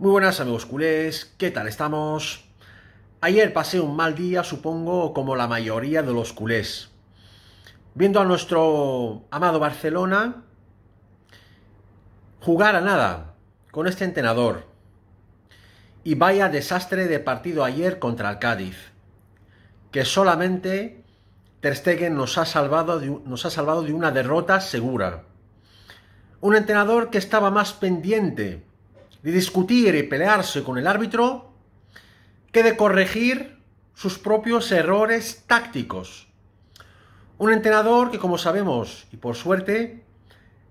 Muy buenas amigos culés, ¿qué tal estamos? Ayer pasé un mal día, supongo, como la mayoría de los culés. Viendo a nuestro amado Barcelona jugar a nada con este entrenador. Y vaya desastre de partido ayer contra el Cádiz, que solamente Ter Stegen nos ha salvado de, nos ha salvado de una derrota segura. Un entrenador que estaba más pendiente de discutir y pelearse con el árbitro que de corregir sus propios errores tácticos. Un entrenador que, como sabemos, y por suerte,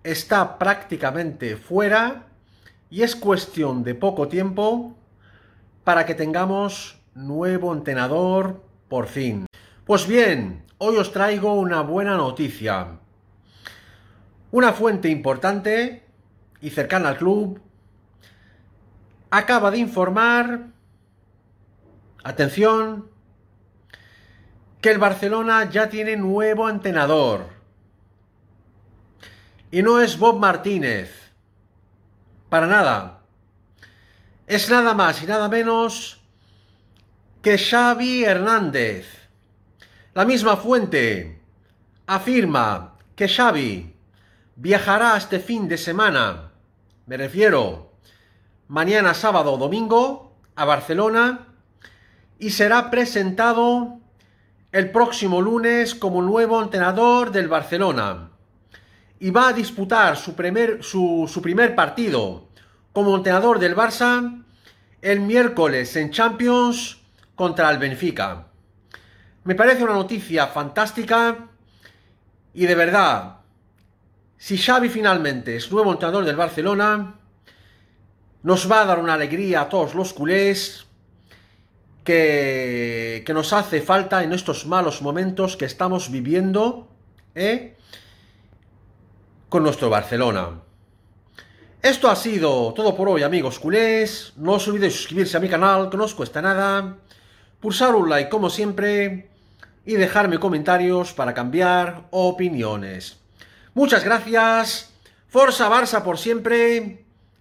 está prácticamente fuera y es cuestión de poco tiempo para que tengamos nuevo entrenador por fin. Pues bien, hoy os traigo una buena noticia. Una fuente importante y cercana al club acaba de informar, atención, que el Barcelona ya tiene nuevo entrenador. Y no es Bob Martínez. Para nada. Es nada más y nada menos que Xavi Hernández. La misma fuente afirma que Xavi viajará este fin de semana. Me refiero mañana sábado o domingo a Barcelona y será presentado el próximo lunes como nuevo entrenador del Barcelona y va a disputar su primer, su, su primer partido como entrenador del Barça el miércoles en Champions contra el Benfica. Me parece una noticia fantástica y de verdad, si Xavi finalmente es nuevo entrenador del Barcelona, nos va a dar una alegría a todos los culés que, nos hace falta en estos malos momentos que estamos viviendo ¿eh? con nuestro Barcelona. Esto ha sido todo por hoy amigos culés, no os olvidéis suscribirse a mi canal que no os cuesta nada, pulsar un like como siempre y dejarme comentarios para cambiar opiniones. Muchas gracias, Forza Barça por siempre